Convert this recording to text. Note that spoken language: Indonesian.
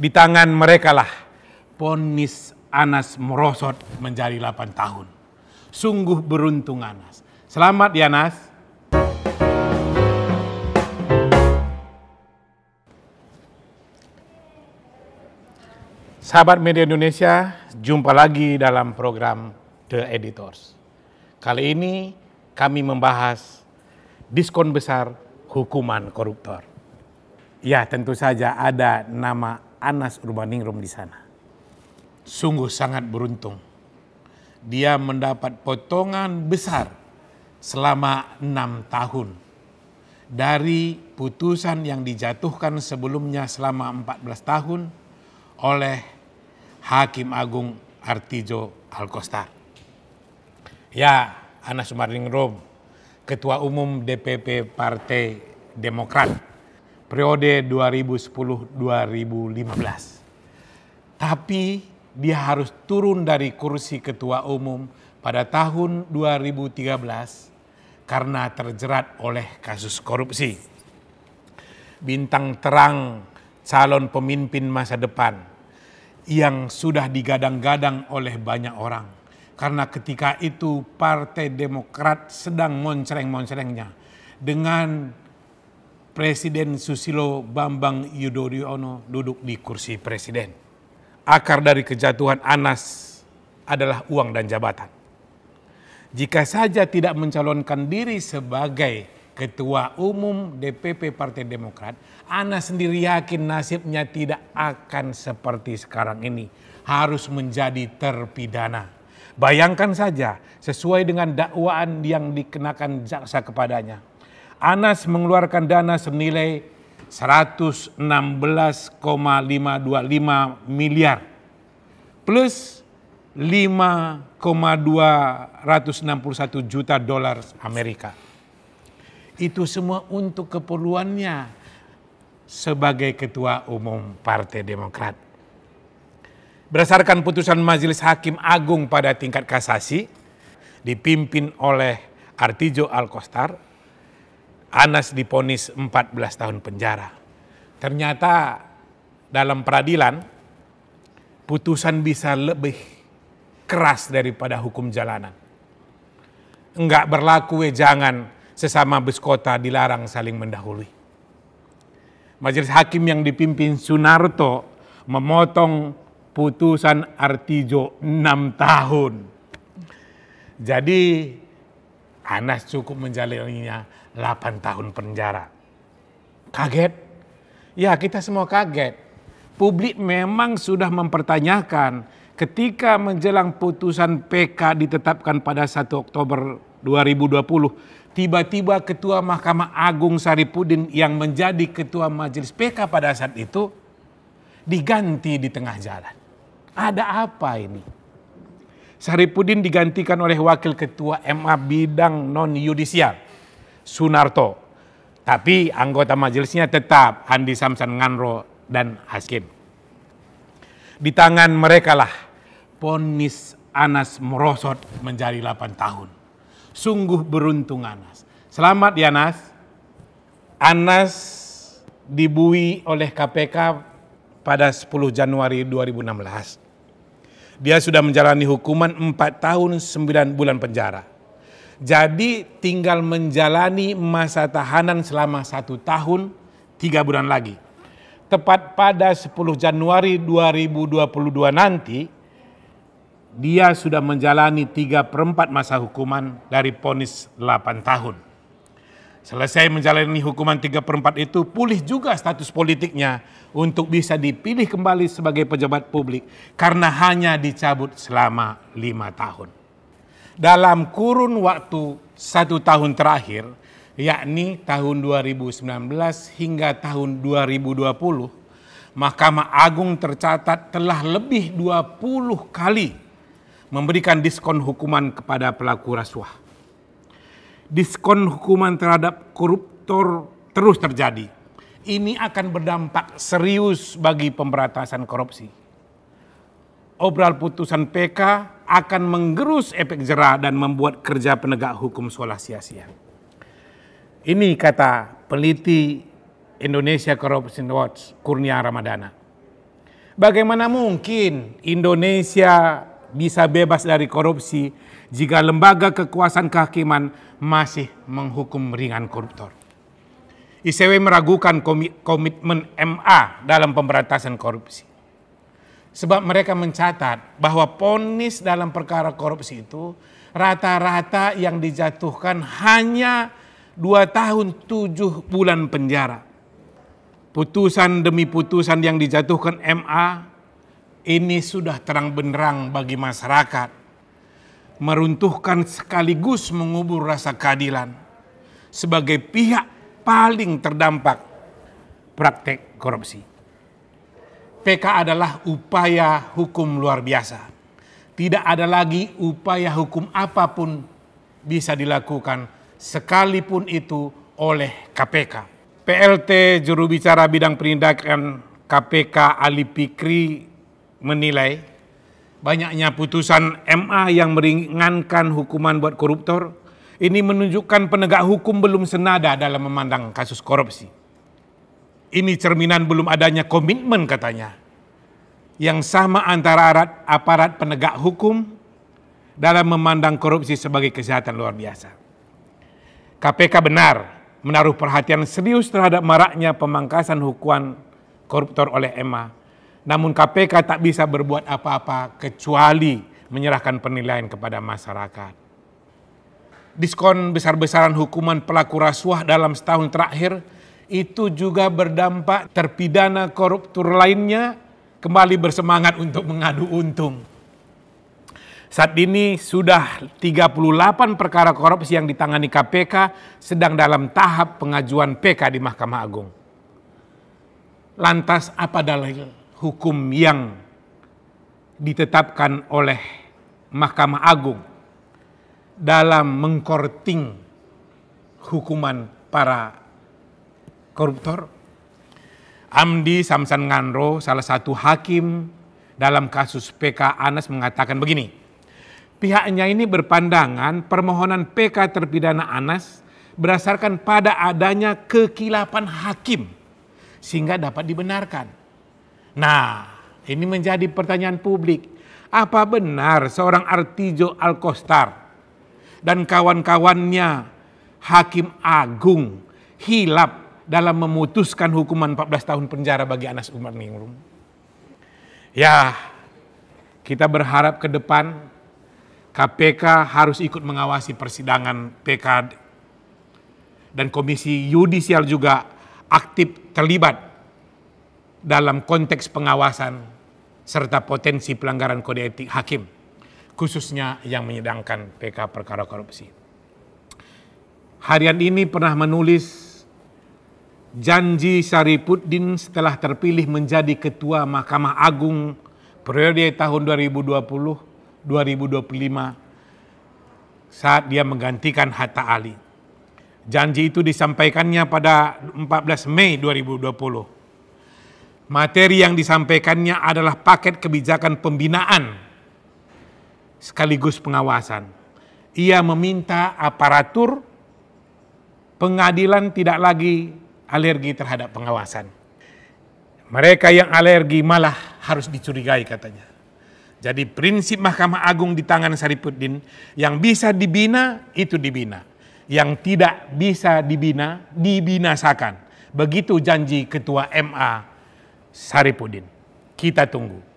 Di tangan mereka lah ponis Anas merosot menjadi 8 tahun. Sungguh beruntung Anas. Selamat ya Anas. Sahabat media Indonesia, jumpa lagi dalam program The Editors. Kali ini kami membahas diskon besar hukuman koruptor. Ya, tentu saja ada nama Anas Urbaningrum di sana. Sungguh sangat beruntung. Dia mendapat potongan besar selama enam tahun dari putusan yang dijatuhkan sebelumnya selama 14 tahun oleh Hakim Agung Artijo Alkostar. Ya, Anas Urbaningrum Ketua Umum DPP Partai Demokrat periode 2010-2015. Tapi dia harus turun dari kursi ketua umum pada tahun 2013 karena terjerat oleh kasus korupsi. Bintang terang calon pemimpin masa depan yang sudah digadang-gadang oleh banyak orang. Karena ketika itu Partai Demokrat sedang moncereng moncerengnya dengan Presiden Susilo Bambang Yudhoyono duduk di kursi presiden. Akar dari kejatuhan Anas adalah uang dan jabatan. Jika saja tidak mencalonkan diri sebagai ketua umum DPP Partai Demokrat, Anas sendiri yakin nasibnya tidak akan seperti sekarang ini. Harus menjadi terpidana. Bayangkan saja, sesuai dengan dakwaan yang dikenakan jaksa kepadanya, Anas mengeluarkan dana senilai 116,525 miliar plus 5,261 juta dolar Amerika. Itu semua untuk keperluannya sebagai ketua umum Partai Demokrat. Berdasarkan putusan Majelis Hakim Agung pada tingkat kasasi dipimpin oleh Artijo Alkostar, Anas diponis 14 tahun penjara. Ternyata dalam peradilan putusan bisa lebih keras daripada hukum jalanan. Enggak berlaku wejangan sesama beskota dilarang saling mendahului. Majelis hakim yang dipimpin Sunarto memotong putusan Artijo 6 tahun. Jadi Anas cukup menjalaninya 8 tahun penjara. Kaget? Ya kita semua kaget. Publik memang sudah mempertanyakan ketika menjelang putusan PK ditetapkan pada 1 Oktober 2020, tiba-tiba Ketua Mahkamah Agung Saripudin yang menjadi Ketua Majelis PK pada saat itu diganti di tengah jalan. Ada apa ini? Saripudin digantikan oleh Wakil Ketua MA Bidang Non Yudisial, Sunarto. Tapi anggota majelisnya tetap Andi Samsan Nganro dan Hakim. Di tangan mereka lah ponis Anas merosot menjadi 8 tahun. Sungguh beruntung Anas. Selamat ya Anas. Anas dibui oleh KPK pada 10 Januari 2016 dia sudah menjalani hukuman 4 tahun 9 bulan penjara. Jadi tinggal menjalani masa tahanan selama satu tahun tiga bulan lagi. Tepat pada 10 Januari 2022 nanti, dia sudah menjalani tiga perempat masa hukuman dari ponis 8 tahun. Selesai menjalani hukuman 3 per 4 itu, pulih juga status politiknya untuk bisa dipilih kembali sebagai pejabat publik karena hanya dicabut selama lima tahun. Dalam kurun waktu satu tahun terakhir, yakni tahun 2019 hingga tahun 2020, Mahkamah Agung tercatat telah lebih 20 kali memberikan diskon hukuman kepada pelaku rasuah diskon hukuman terhadap koruptor terus terjadi. Ini akan berdampak serius bagi pemberantasan korupsi. Obral putusan PK akan menggerus efek jerah dan membuat kerja penegak hukum seolah sia-sia. Ini kata peliti Indonesia Corruption Watch, Kurnia Ramadana. Bagaimana mungkin Indonesia bisa bebas dari korupsi jika lembaga kekuasaan kehakiman masih menghukum ringan koruptor. ICW meragukan komitmen MA dalam pemberantasan korupsi. Sebab mereka mencatat bahwa ponis dalam perkara korupsi itu rata-rata yang dijatuhkan hanya dua tahun tujuh bulan penjara. Putusan demi putusan yang dijatuhkan MA ini sudah terang benderang bagi masyarakat. Meruntuhkan sekaligus mengubur rasa keadilan sebagai pihak paling terdampak praktek korupsi. PK adalah upaya hukum luar biasa. Tidak ada lagi upaya hukum apapun bisa dilakukan sekalipun itu oleh KPK. PLT jurubicara bicara bidang penindakan KPK Ali Pikri menilai banyaknya putusan MA yang meringankan hukuman buat koruptor ini menunjukkan penegak hukum belum senada dalam memandang kasus korupsi. Ini cerminan belum adanya komitmen katanya yang sama antara aparat, aparat penegak hukum dalam memandang korupsi sebagai kesehatan luar biasa. KPK benar menaruh perhatian serius terhadap maraknya pemangkasan hukuman koruptor oleh MA. Namun KPK tak bisa berbuat apa-apa kecuali menyerahkan penilaian kepada masyarakat. Diskon besar-besaran hukuman pelaku rasuah dalam setahun terakhir itu juga berdampak terpidana koruptur lainnya kembali bersemangat untuk mengadu untung. Saat ini sudah 38 perkara korupsi yang ditangani KPK sedang dalam tahap pengajuan PK di Mahkamah Agung. Lantas apa dalil hukum yang ditetapkan oleh Mahkamah Agung dalam mengkorting hukuman para koruptor. Amdi Samsan Nganro, salah satu hakim dalam kasus PK Anas mengatakan begini, pihaknya ini berpandangan permohonan PK terpidana Anas berdasarkan pada adanya kekilapan hakim sehingga dapat dibenarkan. Nah, ini menjadi pertanyaan publik. Apa benar seorang Artijo Alkostar dan kawan-kawannya Hakim Agung hilap dalam memutuskan hukuman 14 tahun penjara bagi Anas Umar Ningrum? Ya, kita berharap ke depan KPK harus ikut mengawasi persidangan PKD dan Komisi Yudisial juga aktif terlibat dalam konteks pengawasan serta potensi pelanggaran kode etik hakim, khususnya yang menyedangkan PK perkara korupsi. Harian ini pernah menulis janji Saripuddin setelah terpilih menjadi Ketua Mahkamah Agung periode tahun 2020-2025 saat dia menggantikan Hatta Ali. Janji itu disampaikannya pada 14 Mei 2020 materi yang disampaikannya adalah paket kebijakan pembinaan sekaligus pengawasan. Ia meminta aparatur pengadilan tidak lagi alergi terhadap pengawasan. Mereka yang alergi malah harus dicurigai katanya. Jadi prinsip Mahkamah Agung di tangan Sariputdin yang bisa dibina itu dibina. Yang tidak bisa dibina dibinasakan. Begitu janji Ketua MA Saripudin. Kita tunggu.